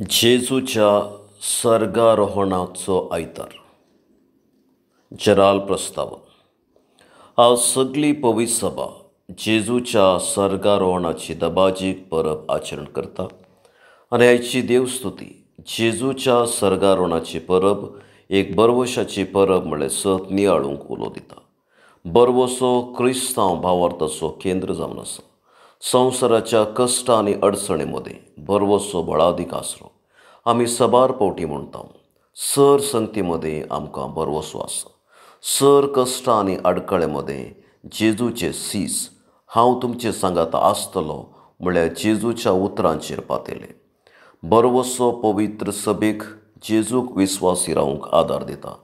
जेजूच्या सर्गारोहणाचो आयतार जराल प्रस्ताव हा सगळी पवित सभा जेजूच्या सर्गारोहणाची दबाजीक परब आचरण करता आणि आयची देवस्तुती जेजूच्या स्वर्गारोहणाची परब एक बरवशाची परब म्हणजे सत नियाळूंक उलो दिता बरवसो क्रिस्तांव भावार्थाचो केंद्र जावन आसा संवसाराच्या कश्ट आणि अडचणी बरवसो बळादीक आसरो आम्ही सबार पावटी म्हणतो सर संती मदें आमकां बरवसो आसा सर कश्टां आनी आडखळे जेजूचे सीस हांव तुमचे सांगात आसतलो म्हळ्यार जेजूच्या उतरांचेर पातेले बरवसो पवित्र सभेक जेजूक विस्वासी रावंक आदार दिता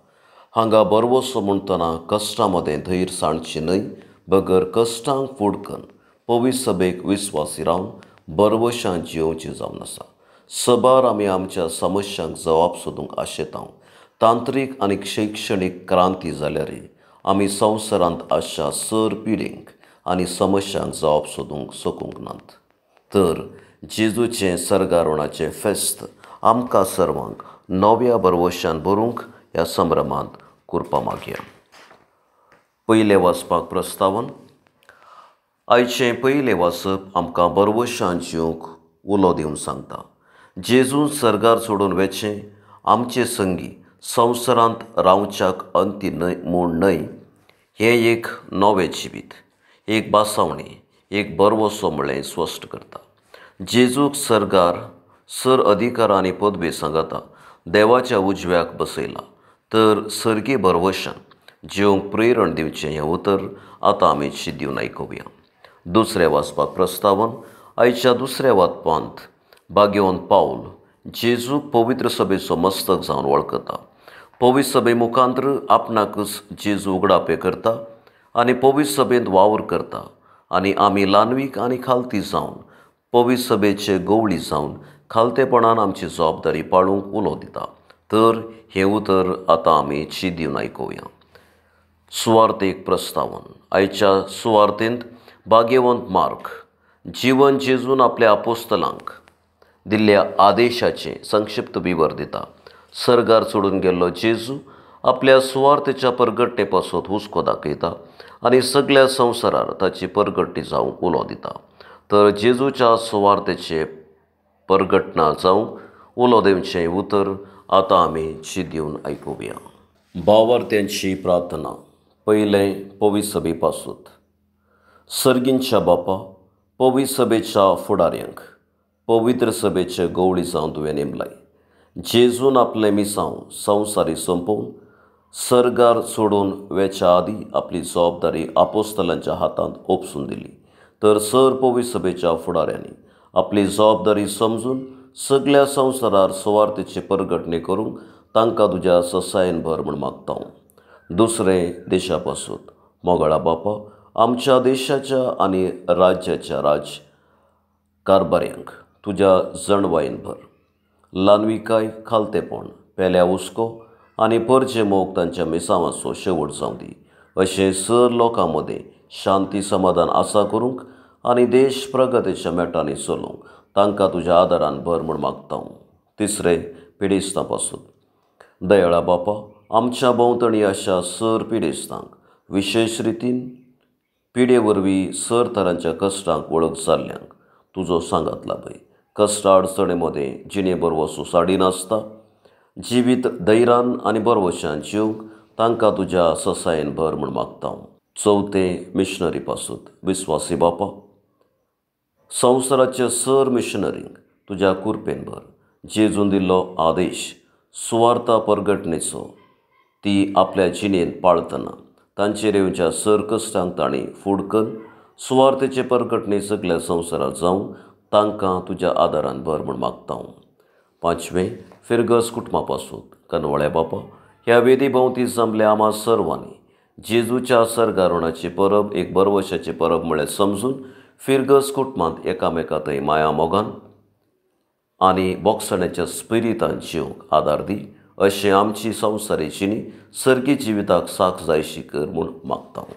हांगा बरवसो म्हणटना कश्टां धैर सांडचे न्हय बगर कश्टांक फुडकन पवित्र सभेक विस्वासी रावन बरवशां जेवचे जावन आसा सबार आम्ही आमच्या समस्यांक जवाब सोदूंक आशेतां तांत्रीक आणि शैक्षणीक क्रांती जाल्यार आम्ही संवसारांत आशा सर पिढींक आनी समस्यांक जवाब सोदूंक सोकूंक नात तर जेजूचे सरगारोणाचे फेस्त आमकां सर्वांक नव्या बरवशान बरूंक ह्या संभ्रमांत करपा मागया पयलें वाचपाक प्रस्तावन आयचें पयलें वाचप आमकां बरवशान जिवंक उलो दिवंक सांगता जेजू सरकार सोडून वेचे आमचे संगी संवसारांत रावच्याक अंती न्हय म्हूण न्हय हे एक नवे जिवीत एक बासावणी एक बरवसो म्हळें स्पश्ट करता जेजूक सरकार सर अधिकार आनी पदवी सांगाता देवाच्या उजव्याक बसयला तर सर्गी बरवशान जेवंक प्रेरण दिवचें हें उतर आतां आमी शिद्दून आयकुया दुसरें वाचपाक प्रस्तावन आयच्या दुसऱ्या वाचपांत भाग्यवंत पाऊल जेजू पवित्र सभेचो मस्तक जावन वळखता पवित्र सभे मुखांतर आपणाकच जेजू उगडापे करता आणि पवित्र सभेंत वावर करता आणि आम्ही लानवीक आणि खालती जावन पवित्र सभेचे गवळी जावन खालतेपणान आमची जबाबदारी पाळूंक उलो दिता तर हे उतर आतां आमी चिदीवन आयकुया सुवार्थेक प्रस्तावन आयच्या सुवार्थेंत भाग्यवंत मार्ग जीवन जेजून आपल्या आपोस्तलांक दिल्ल्या आदेशाचे संक्षिप्त विवर देता सरगार सोडून गेल्लो जेजू आपल्या सुवार्थेच्या परगट्टे पासून हुस्को दाखयता आणि सगल्या संवसारार ताची परगट्टी जाऊन उलो दिता तर जेजूच्या सुवार्थेचे परगटना जाऊन उलो देवचे उतर आतां आमी चिदून आयकुया बावार्थ्यांची प्रार्थना पहिले पवी सभेपासून सर्गींच्या बापा पवी सभेच्या फुडाऱ्यांक पवित्र सभेचे गवळी जावन तुवें नेमलाय जेजून आपले मिसांव संवसारी संपोवन सरगार सोडून वेच्या आदी आपली जबाबदारी आपोस्तलांच्या हातांत ओपसून दिली तर सर पवित्र सभेच्या फुडाऱ्यांनी आपली जबाबदारी समजून सगळ्या संवसारार सुवार्थेचे परगटणे करून तांकां तुज्या ससायेन भर म्हूण मागता हांव दुसरें देशा पासून मोगळा बापा आमच्या देशाच्या आनी राज्याच्या राज कारबाऱ्यांक तुझ्या लानवी लानविकाय खालतेपण पेल्या हुस्को आणि परचे मोग त्यांच्या मिसांवाचो शेवट जावं दी असे सर लोकां शांती समाधान आसा करूंक आणि देश प्रगतीच्या मेटांनी चलूंक तांकां तुज्या आदारान भर म्हूण मागता तिसरे तिसरें पासून दयाळा बापा आमच्या भोंवतणी अशा सर पिडेस्तांक विशेश रितीन पिडे वरवीं सर तरांच्या कश्टांक वळख जाल्ल्यांक तुजो सांगातला कष्ट अडचणीमध्ये जिणे बरोबर सुसाडी नासता जिवीत दैरान आणि बरं भशेन तांकां तुज्या ससायेन भर म्हूण मागता मिशनरी पासून विस्वासी बापा संवसाराचे सर मिशनरींक तुज्या कुरपेन भर जेजून दिल्लो आदेश सुवार्था परगटणेचो ती आपल्या जिणेंत पाळतना तांचेर येवच्या सर कश्टांक ताणी फुडकन सुवार्थेचे परगटणे सगल्या संवसारात जावं तांकां तुज्या आदारान भर म्हूण मागता हांव पांचवें फिरगस कुटुंबा पासून कनवळे बापा ह्या वेदी भोंवती जमल्या आम्हा सर्वांनी जेजूच्या सर्गारोणाची परब एक बरवशाचे परब म्हळ्यार समजून फिरगस कुटुंबांत एकामेका थंय माया मोगान आनी बोक्सण्याच्या स्पिरितान जिवंक आदार दी अशें आमची संवसारेची न्ही सर्गी जिविताक साक जायशी कर म्हूण मागता